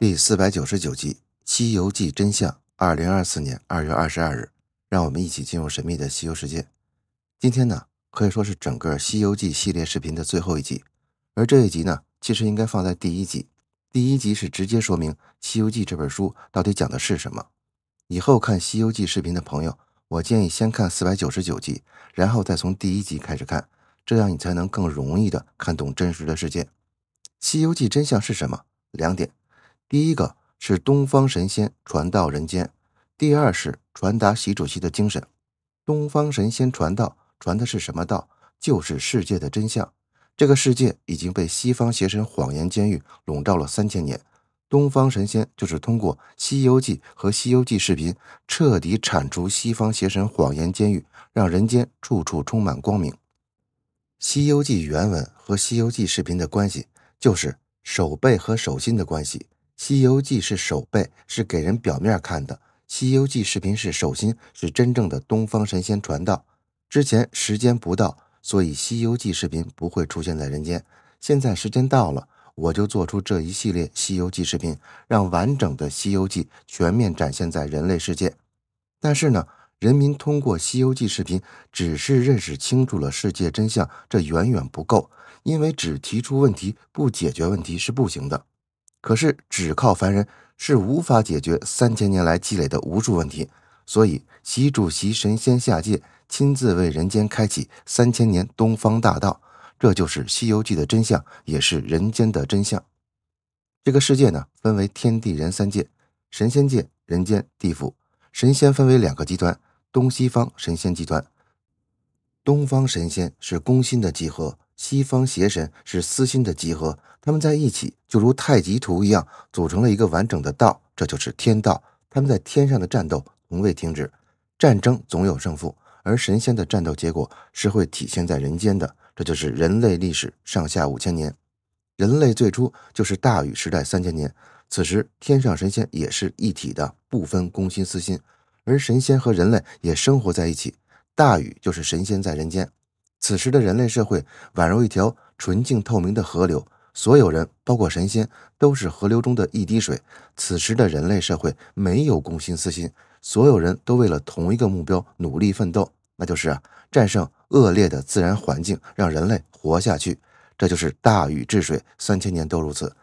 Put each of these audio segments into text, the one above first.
第四百九十九集《西游记真相》，二零二四年二月二十二日，让我们一起进入神秘的西游世界。今天呢，可以说是整个《西游记》系列视频的最后一集。而这一集呢，其实应该放在第一集。第一集是直接说明《西游记》这本书到底讲的是什么。以后看《西游记》视频的朋友，我建议先看四百九十九集，然后再从第一集开始看，这样你才能更容易的看懂真实的世界。《西游记》真相是什么？两点。第一个是东方神仙传道人间，第二是传达习主席的精神。东方神仙传道传的是什么道？就是世界的真相。这个世界已经被西方邪神谎言监狱笼罩了三千年。东方神仙就是通过《西游记》和《西游记》视频，彻底铲除西方邪神谎言监狱，让人间处处充满光明。《西游记》原文和《西游记》视频的关系，就是手背和手心的关系。《西游记》是手背，是给人表面看的；《西游记》视频是手心，是真正的东方神仙传道。之前时间不到，所以《西游记》视频不会出现在人间。现在时间到了，我就做出这一系列《西游记》视频，让完整的《西游记》全面展现在人类世界。但是呢，人民通过《西游记》视频只是认识清楚了世界真相，这远远不够，因为只提出问题不解决问题是不行的。可是，只靠凡人是无法解决三千年来积累的无数问题。所以，习主席神仙下界，亲自为人间开启三千年东方大道。这就是《西游记》的真相，也是人间的真相。这个世界呢，分为天地人三界，神仙界、人间、地府。神仙分为两个集团，东西方神仙集团。东方神仙是攻心的集合。西方邪神是私心的集合，他们在一起就如太极图一样，组成了一个完整的道，这就是天道。他们在天上的战斗从未停止，战争总有胜负，而神仙的战斗结果是会体现在人间的，这就是人类历史上下五千年。人类最初就是大禹时代三千年，此时天上神仙也是一体的，不分公心私心，而神仙和人类也生活在一起。大禹就是神仙在人间。此时的人类社会宛如一条纯净透明的河流，所有人，包括神仙，都是河流中的一滴水。此时的人类社会没有公心私心，所有人都为了同一个目标努力奋斗，那就是啊，战胜恶劣的自然环境，让人类活下去。这就是大禹治水三千年都如此，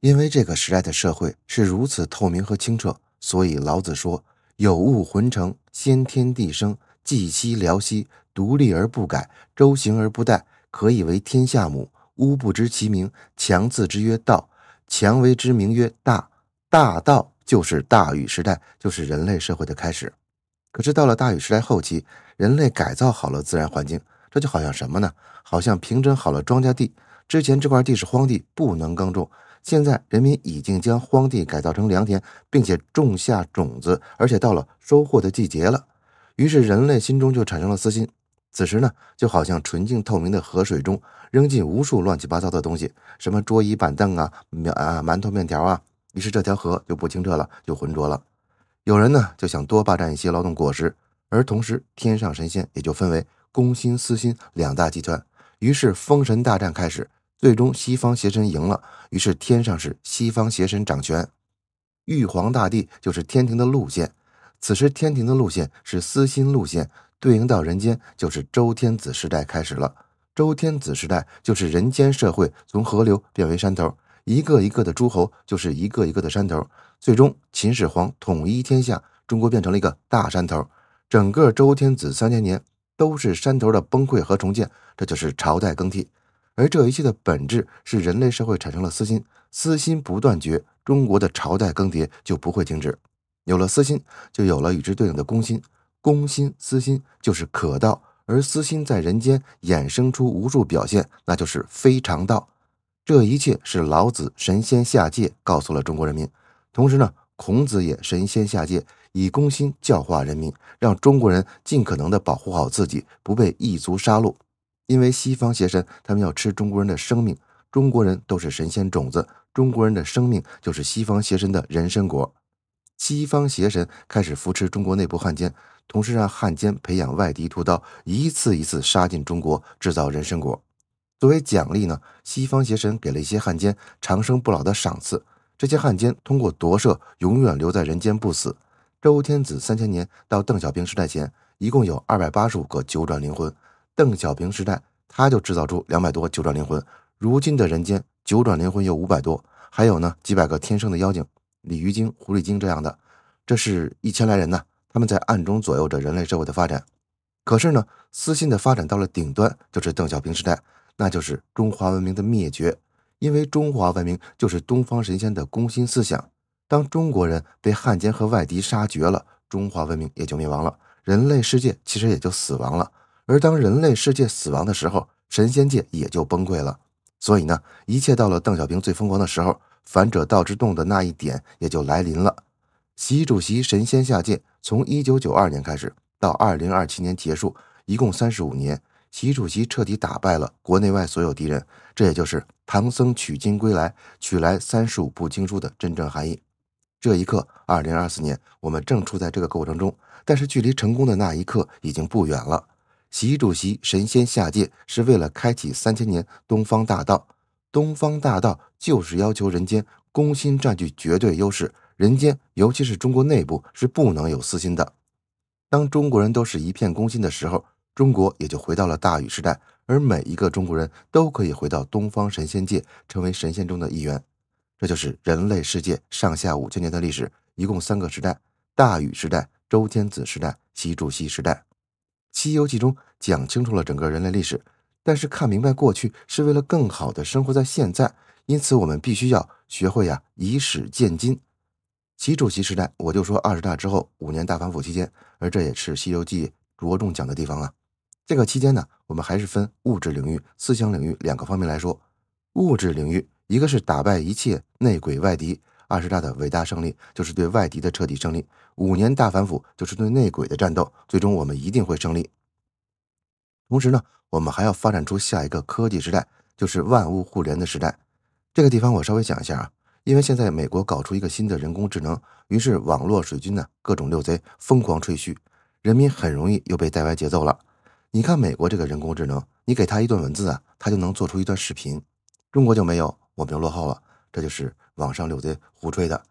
因为这个时代的社会是如此透明和清澈，所以老子说：“有物混成，先天地生。”寂兮寥兮，独立而不改，周行而不殆，可以为天下母。吾不知其名，强字之曰道。强为之名曰大。大道就是大禹时代，就是人类社会的开始。可是到了大禹时代后期，人类改造好了自然环境，这就好像什么呢？好像平整好了庄稼地。之前这块地是荒地，不能耕种。现在人民已经将荒地改造成良田，并且种下种子，而且到了收获的季节了。于是人类心中就产生了私心，此时呢，就好像纯净透明的河水中扔进无数乱七八糟的东西，什么桌椅板凳啊、面啊、馒头面条啊，于是这条河就不清澈了，就浑浊了。有人呢就想多霸占一些劳动果实，而同时天上神仙也就分为公心、私心两大集团。于是封神大战开始，最终西方邪神赢了，于是天上是西方邪神掌权，玉皇大帝就是天庭的路线。此时，天庭的路线是私心路线，对应到人间就是周天子时代开始了。周天子时代就是人间社会从河流变为山头，一个一个的诸侯就是一个一个的山头。最终，秦始皇统一天下，中国变成了一个大山头。整个周天子三千年都是山头的崩溃和重建，这就是朝代更替。而这一切的本质是人类社会产生了私心，私心不断绝，中国的朝代更迭就不会停止。有了私心，就有了与之对应的公心。公心、私心就是可道，而私心在人间衍生出无数表现，那就是非常道。这一切是老子神仙下界告诉了中国人民。同时呢，孔子也神仙下界以公心教化人民，让中国人尽可能的保护好自己，不被异族杀戮。因为西方邪神他们要吃中国人的生命，中国人都是神仙种子，中国人的生命就是西方邪神的人参果。西方邪神开始扶持中国内部汉奸，同时让汉奸培养外敌屠刀，一次一次杀进中国，制造人参果。作为奖励呢，西方邪神给了一些汉奸长生不老的赏赐。这些汉奸通过夺舍，永远留在人间不死。周天子三千年到邓小平时代前，一共有二百八十五个九转灵魂。邓小平时代，他就制造出两百多九转灵魂。如今的人间，九转灵魂有五百多，还有呢，几百个天生的妖精。鲤鱼精、狐狸精这样的，这是一千来人呢。他们在暗中左右着人类社会的发展。可是呢，私心的发展到了顶端，就是邓小平时代，那就是中华文明的灭绝。因为中华文明就是东方神仙的攻心思想。当中国人被汉奸和外敌杀绝了，中华文明也就灭亡了，人类世界其实也就死亡了。而当人类世界死亡的时候，神仙界也就崩溃了。所以呢，一切到了邓小平最疯狂的时候。反者道之动的那一点也就来临了。习主席神仙下界，从一九九二年开始到二零二七年结束，一共三十五年。习主席彻底打败了国内外所有敌人，这也就是唐僧取经归来取来三十五部经书的真正含义。这一刻，二零二四年，我们正处在这个过程中，但是距离成功的那一刻已经不远了。习主席神仙下界是为了开启三千年东方大道。东方大道就是要求人间攻心占据绝对优势，人间尤其是中国内部是不能有私心的。当中国人都是一片公心的时候，中国也就回到了大禹时代，而每一个中国人都可以回到东方神仙界，成为神仙中的一员。这就是人类世界上下五千年的历史，一共三个时代：大禹时代、周天子时代、西主席时代。《西游记》中讲清楚了整个人类历史。但是看明白过去是为了更好的生活在现在，因此我们必须要学会呀以史鉴今。习主席时代，我就说二十大之后五年大反腐期间，而这也是《西游记》着重讲的地方啊。这个期间呢，我们还是分物质领域、思想领域两个方面来说。物质领域，一个是打败一切内鬼外敌。二十大的伟大胜利就是对外敌的彻底胜利，五年大反腐就是对内鬼的战斗，最终我们一定会胜利。同时呢，我们还要发展出下一个科技时代，就是万物互联的时代。这个地方我稍微讲一下啊，因为现在美国搞出一个新的人工智能，于是网络水军呢各种六贼疯狂吹嘘，人民很容易又被带歪节奏了。你看美国这个人工智能，你给他一段文字啊，他就能做出一段视频，中国就没有，我们就落后了。这就是网上六贼胡吹的。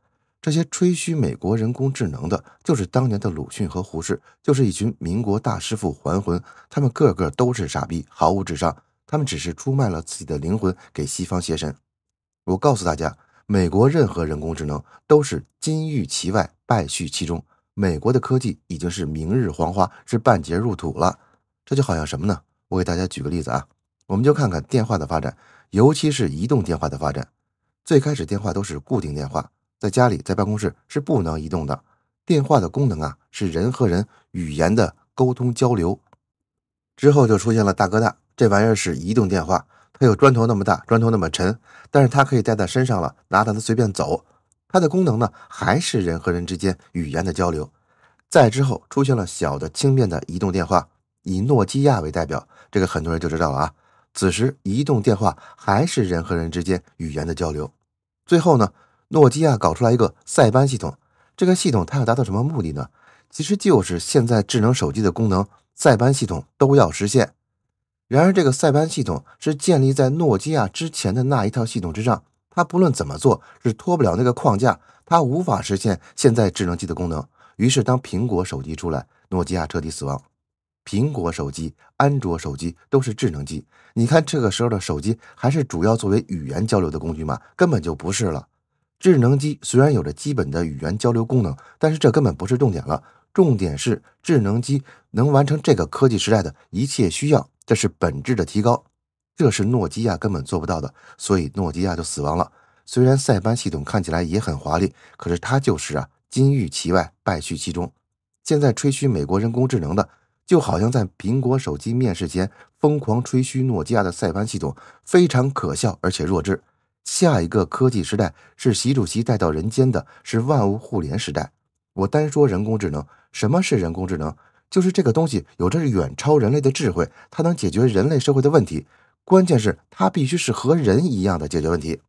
这些吹嘘美国人工智能的，就是当年的鲁迅和胡适，就是一群民国大师傅还魂，他们个个都是傻逼，毫无智商，他们只是出卖了自己的灵魂给西方邪神。我告诉大家，美国任何人工智能都是金玉其外，败絮其中，美国的科技已经是明日黄花，是半截入土了。这就好像什么呢？我给大家举个例子啊，我们就看看电话的发展，尤其是移动电话的发展。最开始电话都是固定电话。在家里，在办公室是不能移动的。电话的功能啊，是人和人语言的沟通交流。之后就出现了大哥大，这玩意儿是移动电话，它有砖头那么大，砖头那么沉，但是它可以带在身上了，拿着它随便走。它的功能呢，还是人和人之间语言的交流。再之后出现了小的轻便的移动电话，以诺基亚为代表，这个很多人就知道了啊。此时移动电话还是人和人之间语言的交流。最后呢？诺基亚搞出来一个塞班系统，这个系统它要达到什么目的呢？其实就是现在智能手机的功能，塞班系统都要实现。然而，这个塞班系统是建立在诺基亚之前的那一套系统之上，它不论怎么做是脱不了那个框架，它无法实现现在智能机的功能。于是，当苹果手机出来，诺基亚彻底死亡。苹果手机、安卓手机都是智能机，你看这个时候的手机还是主要作为语言交流的工具吗？根本就不是了。智能机虽然有着基本的语言交流功能，但是这根本不是重点了。重点是智能机能完成这个科技时代的一切需要，这是本质的提高，这是诺基亚根本做不到的，所以诺基亚就死亡了。虽然塞班系统看起来也很华丽，可是它就是啊，金玉其外，败絮其中。现在吹嘘美国人工智能的，就好像在苹果手机面世前疯狂吹嘘诺基亚的塞班系统，非常可笑而且弱智。下一个科技时代是习主席带到人间的，是万物互联时代。我单说人工智能，什么是人工智能？就是这个东西有着远超人类的智慧，它能解决人类社会的问题。关键是它必须是和人一样的解决问题。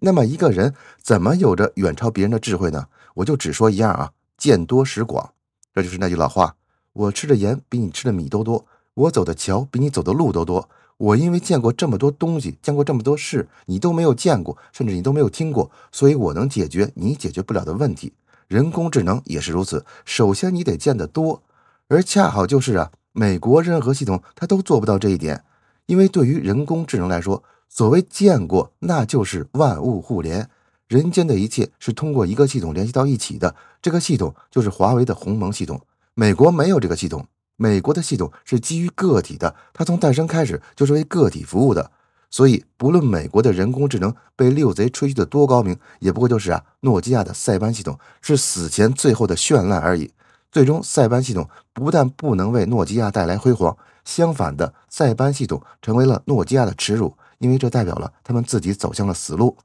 那么一个人怎么有着远超别人的智慧呢？我就只说一样啊，见多识广。这就是那句老话：我吃的盐比你吃的米都多，我走的桥比你走的路都多。我因为见过这么多东西，见过这么多事，你都没有见过，甚至你都没有听过，所以我能解决你解决不了的问题。人工智能也是如此。首先，你得见得多，而恰好就是啊，美国任何系统它都做不到这一点，因为对于人工智能来说，所谓见过，那就是万物互联，人间的一切是通过一个系统联系到一起的，这个系统就是华为的鸿蒙系统。美国没有这个系统。美国的系统是基于个体的，它从诞生开始就是为个体服务的。所以，不论美国的人工智能被六贼吹嘘的多高明，也不过就是啊，诺基亚的塞班系统是死前最后的绚烂而已。最终，塞班系统不但不能为诺基亚带来辉煌，相反的，塞班系统成为了诺基亚的耻辱，因为这代表了他们自己走向了死路。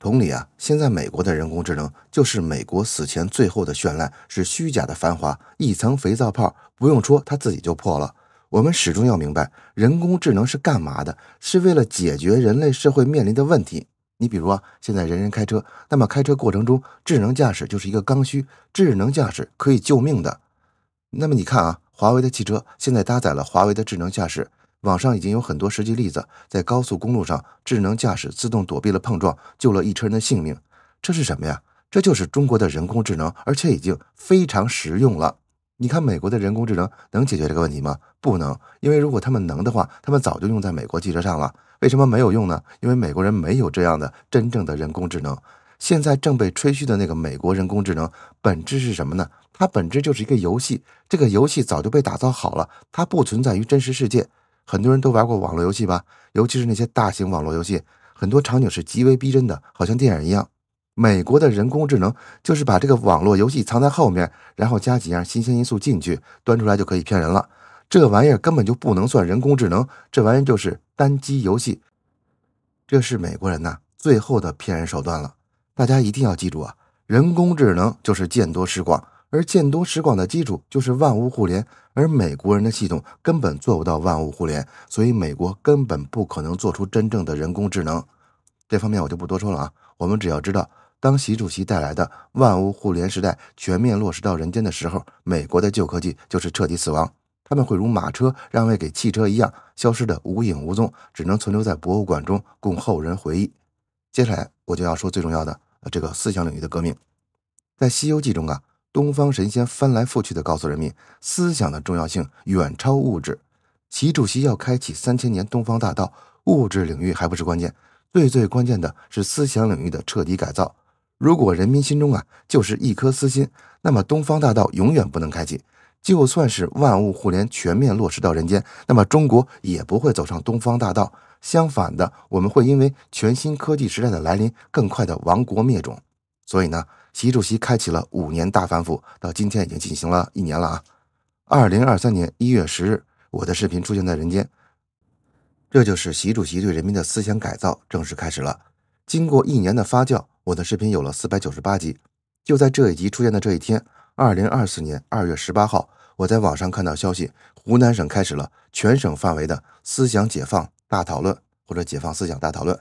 同理啊，现在美国的人工智能就是美国死前最后的绚烂，是虚假的繁华，一层肥皂泡，不用戳它自己就破了。我们始终要明白，人工智能是干嘛的？是为了解决人类社会面临的问题。你比如啊，现在人人开车，那么开车过程中智能驾驶就是一个刚需，智能驾驶可以救命的。那么你看啊，华为的汽车现在搭载了华为的智能驾驶。网上已经有很多实际例子，在高速公路上，智能驾驶自动躲避了碰撞，救了一车人的性命。这是什么呀？这就是中国的人工智能，而且已经非常实用了。你看，美国的人工智能能解决这个问题吗？不能，因为如果他们能的话，他们早就用在美国汽车上了。为什么没有用呢？因为美国人没有这样的真正的人工智能。现在正被吹嘘的那个美国人工智能本质是什么呢？它本质就是一个游戏，这个游戏早就被打造好了，它不存在于真实世界。很多人都玩过网络游戏吧，尤其是那些大型网络游戏，很多场景是极为逼真的，好像电影一样。美国的人工智能就是把这个网络游戏藏在后面，然后加几样新鲜因素进去，端出来就可以骗人了。这玩意儿根本就不能算人工智能，这玩意儿就是单机游戏。这是美国人呐最后的骗人手段了，大家一定要记住啊！人工智能就是见多识广。而见多识广的基础就是万物互联，而美国人的系统根本做不到万物互联，所以美国根本不可能做出真正的人工智能。这方面我就不多说了啊。我们只要知道，当习主席带来的万物互联时代全面落实到人间的时候，美国的旧科技就是彻底死亡，他们会如马车让位给汽车一样消失得无影无踪，只能存留在博物馆中供后人回忆。接下来我就要说最重要的这个思想领域的革命，在《西游记》中啊。东方神仙翻来覆去的告诉人民，思想的重要性远超物质。习主席要开启三千年东方大道，物质领域还不是关键，最最关键的是思想领域的彻底改造。如果人民心中啊就是一颗私心，那么东方大道永远不能开启。就算是万物互联全面落实到人间，那么中国也不会走上东方大道。相反的，我们会因为全新科技时代的来临，更快的亡国灭种。所以呢。习主席开启了五年大反腐，到今天已经进行了一年了啊！二零二三年一月十日，我的视频出现在人间，这就是习主席对人民的思想改造正式开始了。经过一年的发酵，我的视频有了四百九十八集。就在这一集出现的这一天，二零二四年二月十八号，我在网上看到消息，湖南省开始了全省范围的思想解放大讨论，或者解放思想大讨论。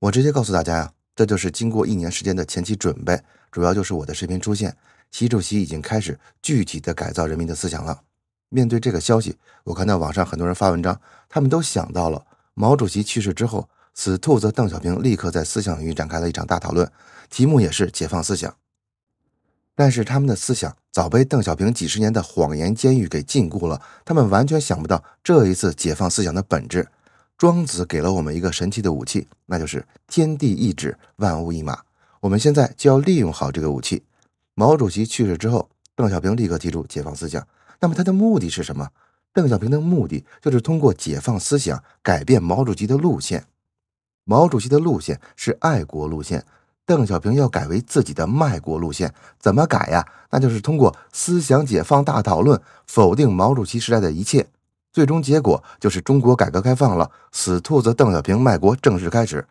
我直接告诉大家呀，这就是经过一年时间的前期准备。主要就是我的视频出现，习主席已经开始具体的改造人民的思想了。面对这个消息，我看到网上很多人发文章，他们都想到了毛主席去世之后，死兔子邓小平立刻在思想领域展开了一场大讨论，题目也是解放思想。但是他们的思想早被邓小平几十年的谎言监狱给禁锢了，他们完全想不到这一次解放思想的本质。庄子给了我们一个神奇的武器，那就是天地一指，万物一马。我们现在就要利用好这个武器。毛主席去世之后，邓小平立刻提出解放思想。那么他的目的是什么？邓小平的目的就是通过解放思想，改变毛主席的路线。毛主席的路线是爱国路线，邓小平要改为自己的卖国路线。怎么改呀？那就是通过思想解放大讨论，否定毛主席时代的一切。最终结果就是中国改革开放了，死兔子邓小平卖国正式开始。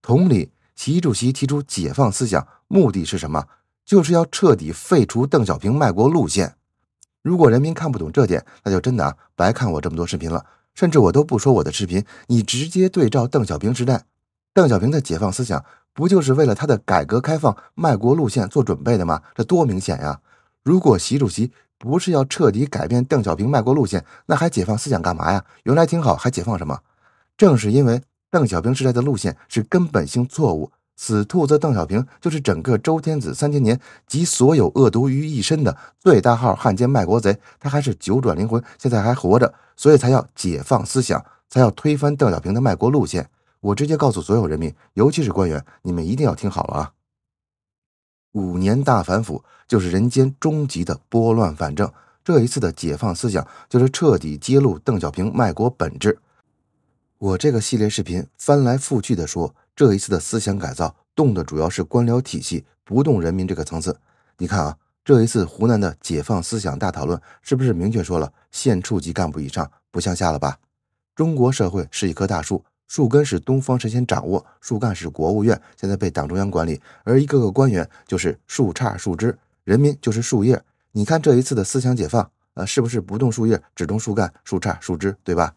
同理。习主席提出解放思想，目的是什么？就是要彻底废除邓小平卖国路线。如果人民看不懂这点，那就真的啊，白看我这么多视频了。甚至我都不说我的视频，你直接对照邓小平时代，邓小平的解放思想，不就是为了他的改革开放卖国路线做准备的吗？这多明显呀！如果习主席不是要彻底改变邓小平卖国路线，那还解放思想干嘛呀？原来挺好，还解放什么？正是因为。邓小平时代的路线是根本性错误，死兔子邓小平就是整个周天子三千年集所有恶毒于一身的最大号汉奸卖国贼，他还是九转灵魂，现在还活着，所以才要解放思想，才要推翻邓小平的卖国路线。我直接告诉所有人民，尤其是官员，你们一定要听好了啊！五年大反腐就是人间终极的拨乱反正，这一次的解放思想就是彻底揭露邓小平卖国本质。我这个系列视频翻来覆去的说，这一次的思想改造动的主要是官僚体系，不动人民这个层次。你看啊，这一次湖南的解放思想大讨论，是不是明确说了县处级干部以上不向下了吧？中国社会是一棵大树，树根是东方神仙掌握，树干是国务院，现在被党中央管理，而一个个官员就是树杈树枝，人民就是树叶。你看这一次的思想解放，呃，是不是不动树叶，只动树干树杈树枝，对吧？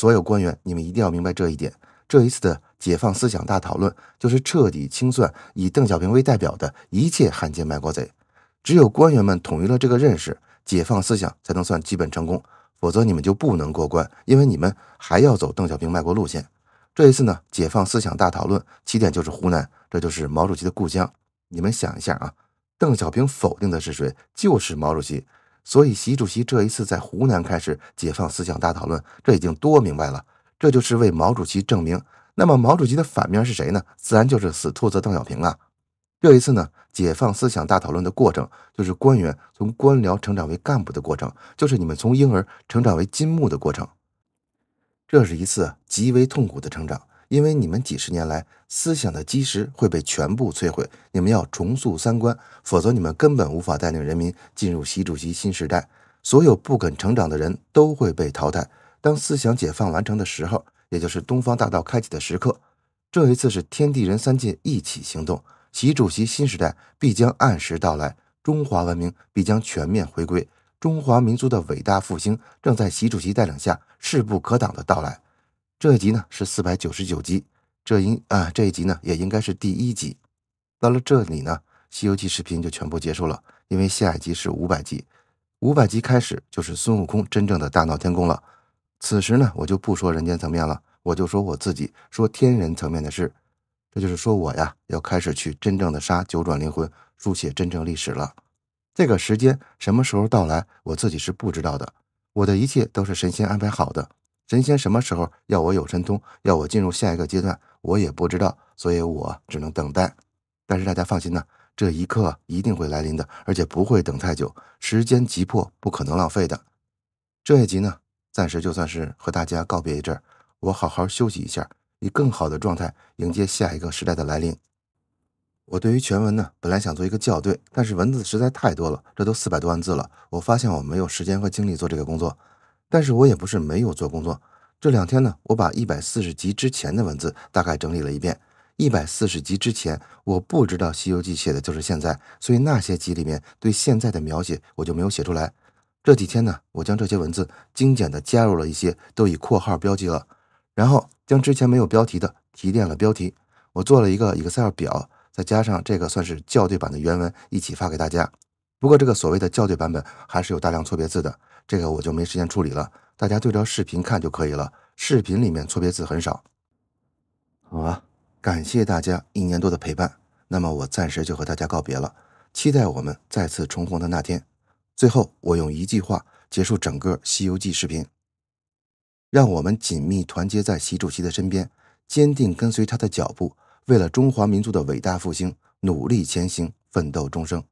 所有官员，你们一定要明白这一点。这一次的解放思想大讨论，就是彻底清算以邓小平为代表的一切汉奸卖国贼。只有官员们统一了这个认识，解放思想才能算基本成功。否则，你们就不能过关，因为你们还要走邓小平卖国路线。这一次呢，解放思想大讨论起点就是湖南，这就是毛主席的故乡。你们想一下啊，邓小平否定的是谁？就是毛主席。所以，习主席这一次在湖南开始解放思想大讨论，这已经多明白了。这就是为毛主席证明。那么，毛主席的反面是谁呢？自然就是死兔子邓小平啊。这一次呢，解放思想大讨论的过程，就是官员从官僚成长为干部的过程，就是你们从婴儿成长为金木的过程。这是一次极为痛苦的成长。因为你们几十年来思想的基石会被全部摧毁，你们要重塑三观，否则你们根本无法带领人民进入习主席新时代。所有不肯成长的人都会被淘汰。当思想解放完成的时候，也就是东方大道开启的时刻。这一次是天地人三界一起行动，习主席新时代必将按时到来，中华文明必将全面回归，中华民族的伟大复兴正在习主席带领下势不可挡的到来。这一集呢是四百九十九集，这应啊这一集呢也应该是第一集。到了这里呢，《西游记》视频就全部结束了，因为下一集是五百集，五百集开始就是孙悟空真正的大闹天宫了。此时呢，我就不说人间层面了，我就说我自己，说天人层面的事。这就是说我呀，要开始去真正的杀九转灵魂，书写真正历史了。这个时间什么时候到来，我自己是不知道的，我的一切都是神仙安排好的。神仙什么时候要我有神通，要我进入下一个阶段，我也不知道，所以我只能等待。但是大家放心呢，这一刻一定会来临的，而且不会等太久，时间急迫，不可能浪费的。这一集呢，暂时就算是和大家告别一阵儿，我好好休息一下，以更好的状态迎接下一个时代的来临。我对于全文呢，本来想做一个校对，但是文字实在太多了，这都四百多万字了，我发现我没有时间和精力做这个工作。但是我也不是没有做工作。这两天呢，我把一百四十集之前的文字大概整理了一遍。一百四十集之前，我不知道《西游记》写的就是现在，所以那些集里面对现在的描写我就没有写出来。这几天呢，我将这些文字精简的加入了一些，都以括号标记了。然后将之前没有标题的提炼了标题。我做了一个 Excel 表，再加上这个算是校对版的原文，一起发给大家。不过，这个所谓的校对版本还是有大量错别字的，这个我就没时间处理了，大家对着视频看就可以了。视频里面错别字很少。好啊，感谢大家一年多的陪伴，那么我暂时就和大家告别了，期待我们再次重逢的那天。最后，我用一句话结束整个《西游记》视频：让我们紧密团结在习主席的身边，坚定跟随他的脚步，为了中华民族的伟大复兴努力前行，奋斗终生。